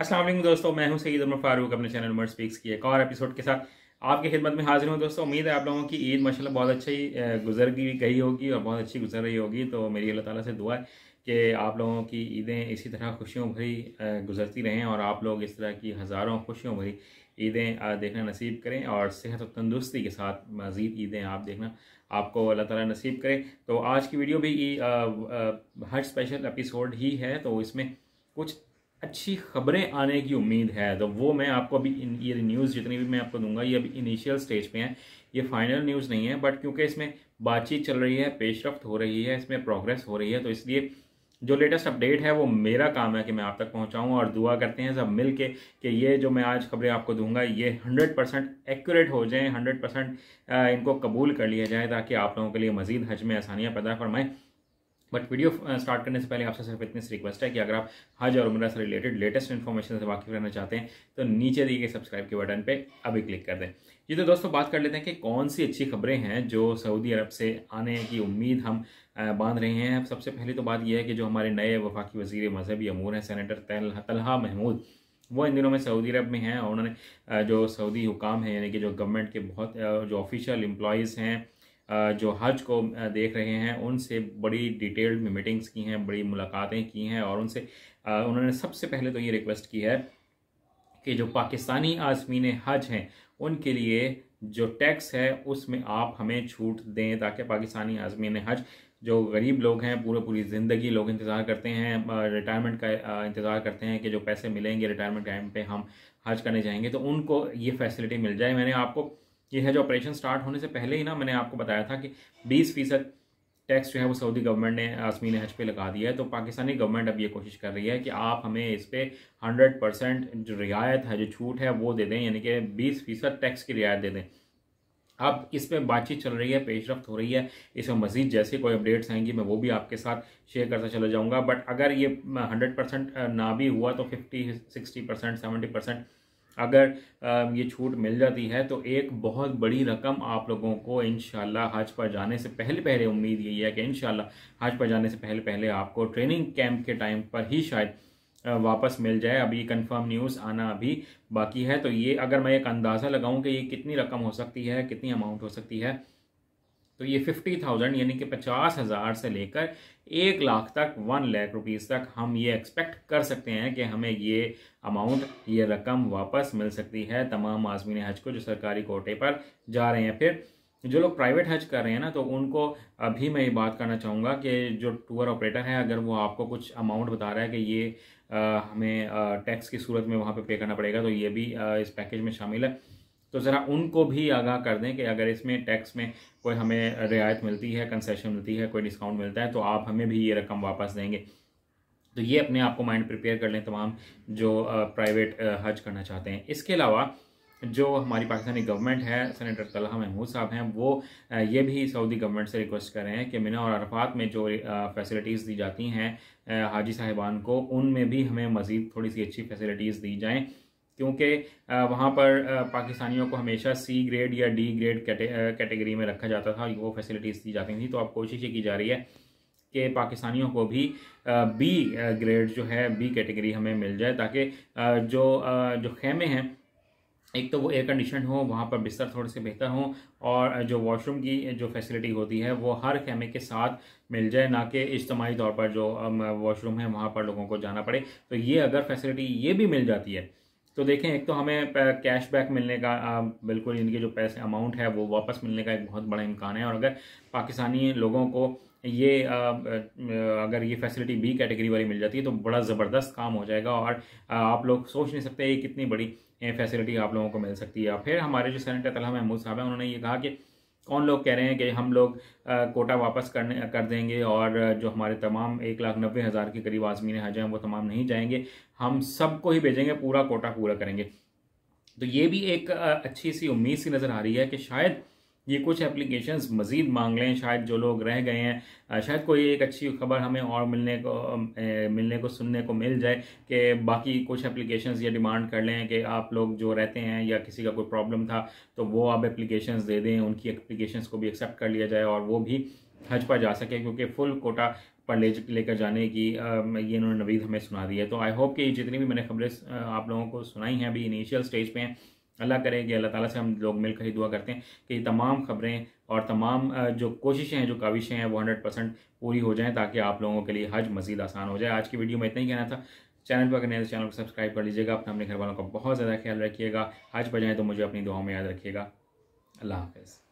असल दोस्तों मैं हूं सईद उमर फारूक अपने चैनल उमर स्पीक्स की एक और एपिसोड के साथ आपकी खिदमत में हाजिर हूं दोस्तों उम्मीद है आप लोगों की ईद माशाल्लाह बहुत अच्छी गुजर गई होगी और बहुत अच्छी गुजर रही होगी तो मेरी अल्लाह ताला से दुआ है कि आप लोगों की ईदें इसी तरह खुशियों भरी गुजरती रहें और आप लोग इस तरह की हज़ारों खुशियों भरी ईदें देखना नसीब करें और सेहत और तंदुरुस्ती के साथ मज़ीद ईदें आप देखना आपको अल्लाह ताला नसीब करें तो आज की वीडियो भी हर स्पेशल एपिसोड ही है तो इसमें कुछ अच्छी खबरें आने की उम्मीद है तो वो मैं आपको अभी इन ये न्यूज़ जितनी भी मैं आपको दूंगा ये अभी इनिशियल स्टेज पे है ये फाइनल न्यूज़ नहीं है बट क्योंकि इसमें बातचीत चल रही है पेशरफ हो रही है इसमें प्रोग्रेस हो रही है तो इसलिए जो लेटेस्ट अपडेट है वो मेरा काम है कि मैं आप तक पहुँचाऊँ और दुआ करते हैं सब मिल के कि ये जो मैं आज खबरें आपको दूंगा ये हंड्रेड परसेंट एक्यूरेट हो जाएँ हंड्रेड परसेंट इनको कबूल कर लिया जाए ताकि आप लोगों के लिए मज़ीद हज में आसानियाँ पैदा फरमाएँ बट वीडियो स्टार्ट करने से पहले आपसे सिर्फ इतनी सी रिक्वेस्ट है कि अगर आप हज और उम्र से रिलेटेड लेटेस्ट इन्फॉर्मेशन से वाकिफ रहना चाहते हैं तो नीचे दिए गए सब्सक्राइब के बटन पर अभी क्लिक कर दें जी तो दोस्तों बात कर लेते हैं कि कौन सी अच्छी खबरें हैं जो सऊदी अरब से आने की उम्मीद हम uh, बांध रहे हैं सबसे पहले तो बात यह है कि जो हमारे नए वफाकी वजीर मजहबी अमूर हैं सैनिटर तलहा महमूद वो इन दिनों में सऊदी अरब में हैं और उन्होंने uh, जो सऊदी हुकाम है यानी कि जो गवर्नमेंट के बहुत uh, जो ऑफिशियल एम्प्लॉयज़ हैं जो हज को देख रहे हैं उनसे बड़ी डिटेल्ड में मीटिंग्स की हैं बड़ी मुलाकातें की हैं और उनसे उन्होंने सबसे पहले तो ये रिक्वेस्ट की है कि जो पाकिस्तानी आजमीन हज हैं उनके लिए जो टैक्स है उसमें आप हमें छूट दें ताकि पाकिस्तानी आजमीन हज जो गरीब लोग हैं पूरे पूरी ज़िंदगी लोग इंतज़ार करते हैं रिटायरमेंट का इंतज़ार करते हैं कि जो पैसे मिलेंगे रिटायरमेंट टाइम पे हम हज करने जाएंगे तो उनको ये फैसिलिटी मिल जाए मैंने आपको ये है जो ऑपरेशन स्टार्ट होने से पहले ही ना मैंने आपको बताया था कि बीस फीसद टैक्स जो है वो सऊदी गवर्नमेंट ने आसमीन हज पे लगा दिया है तो पाकिस्तानी गवर्नमेंट अब ये कोशिश कर रही है कि आप हमें इस पर हंड्रेड परसेंट जो रियायत है जो छूट है वो दे दें यानी कि बीस फीसद टैक्स की रियायत दे दें अब इस पर बातचीत चल रही है पेशरफ हो रही है इसमें मजीद जैसे कोई अपडेट्स आएंगी मैं वो भी आपके साथ शेयर करता चला जाऊँगा बट अगर ये हंड्रेड परसेंट ना भी हुआ तो fifty sixty percent seventy percent अगर ये छूट मिल जाती है तो एक बहुत बड़ी रकम आप लोगों को इन हज पर जाने से पहले पहले उम्मीद यही है कि इन हज पर जाने से पहले पहले आपको ट्रेनिंग कैंप के टाइम पर ही शायद वापस मिल जाए अभी कंफर्म न्यूज़ आना अभी बाकी है तो ये अगर मैं एक अंदाज़ा लगाऊं कि ये कितनी रकम हो सकती है कितनी अमाउंट हो सकती है तो ये फिफ्टी थाउजेंड यानी कि पचास हज़ार से लेकर एक लाख तक वन लाख रुपीज़ तक हम ये एक्सपेक्ट कर सकते हैं कि हमें ये अमाउंट ये रकम वापस मिल सकती है तमाम आजमीन हज को जो सरकारी कोटे पर जा रहे हैं फिर जो लोग प्राइवेट हज कर रहे हैं ना तो उनको अभी मैं ये बात करना चाहूँगा कि जो टूर ऑपरेटर है अगर वो आपको कुछ अमाउंट बता रहा है कि ये आ, हमें आ, टैक्स की सूरत में वहाँ पे पे करना पड़ेगा तो ये भी आ, इस पैकेज में शामिल है तो ज़रा उनको भी आगाह कर दें कि अगर इसमें टैक्स में कोई हमें रियायत मिलती है कंसेशन मिलती है कोई डिस्काउंट मिलता है तो आप हमें भी ये रकम वापस देंगे तो ये अपने आप को माइंड प्रिपेयर कर लें तमाम जो प्राइवेट हज करना चाहते हैं इसके अलावा जो हमारी पाकिस्तानी गवर्नमेंट है सेनेटर तलहा महमूद साहब हैं वो ये भी सऊदी गवर्नमेंट से रिक्वेस्ट कर रहे हैं कि मिना और अरफात में जो फैसिलिटीज़ दी जाती हैं हाजी साहिबान को उनमें भी हमें मज़ीद थोड़ी सी अच्छी फैसिलिटीज़ दी जाएँ क्योंकि वहाँ पर पाकिस्तानियों को हमेशा सी ग्रेड या डी ग्रेड कैटेगरी में रखा जाता था वो फैसिलिटीज़ दी जाती थी तो अब कोशिश ये की जा रही है कि पाकिस्तानियों को भी बी ग्रेड जो है बी कैटेगरी हमें मिल जाए ताकि जो जो खेमे हैं एक तो वो एयर कंडीशन हो वहाँ पर बिस्तर थोड़े से बेहतर हो और जो वॉशरूम की जो फैसिलिटी होती है वो हर खेमे के साथ मिल जाए ना कि इज्तमाही तौर पर जो वॉशरूम है वहाँ पर लोगों को जाना पड़े तो ये अगर फैसिलिटी ये भी मिल जाती है तो देखें एक तो हमें कैशबैक मिलने का बिल्कुल इनके जो पैसे अमाउंट है वो वापस मिलने का एक बहुत बड़ा इम्कान है और अगर पाकिस्तानी लोगों को ये अगर ये फैसिलिटी बी कैटेगरी वाली मिल जाती है तो बड़ा ज़बरदस्त काम हो जाएगा और आप लोग सोच नहीं सकते ये कितनी बड़ी फैसिलिटी आप लोगों को मिल सकती है फिर हमारे जो सैनिटर तला महमूद साहब हैं उन्होंने ये कहा कि कौन लोग कह रहे हैं कि हम लोग कोटा वापस करने कर देंगे और जो हमारे तमाम एक लाख नब्बे हज़ार के करीब आज़मीन हज हैं वो तमाम नहीं जाएंगे हम सबको ही भेजेंगे पूरा कोटा पूरा करेंगे तो ये भी एक अच्छी सी उम्मीद सी नज़र आ रही है कि शायद ये कुछ एप्लीकेशंस मज़ीद मांग लें शायद जो लोग रह गए हैं शायद कोई एक अच्छी खबर हमें और मिलने को मिलने को सुनने को मिल जाए कि बाकी कुछ एप्लीकेशंस ये डिमांड कर लें कि आप लोग जो रहते हैं या किसी का कोई प्रॉब्लम था तो वो आप एप्लीकेशंस दे दें उनकी एप्लीकेशंस को भी एक्सेप्ट कर लिया जाए और वो भी हज पर जा सके क्योंकि फुल कोटा पर ले लेकर जाने की ये इन्होंने नवीद हमें सुना दी है तो आई होप कि जितनी भी मैंने खबरें आप लोगों को सुनाई हैं अभी इनिशियल स्टेज पे हैं अल्लाह करे कि अल्लाह ताला से हम लोग मिलकर ही दुआ करते हैं कि तमाम ख़बरें और तमाम जो कोशिशें हैं जो काविशें हैं वो हंड्रेड परसेंट पूरी हो जाएँ ताकि आप लोगों के लिए हज मज़ीद आसान हो जाए आज की वीडियो में इतना ही कहना था चैनल पर अगर नए तो चैनल को सब्सक्राइब कर लीजिएगा अपने अपने घर वालों का बहुत ज़्यादा ख्याल रखिएगा हज पर जाएँ तो मुझे अपनी दुआओं में याद रखिएगा अल्लाह हाफिज़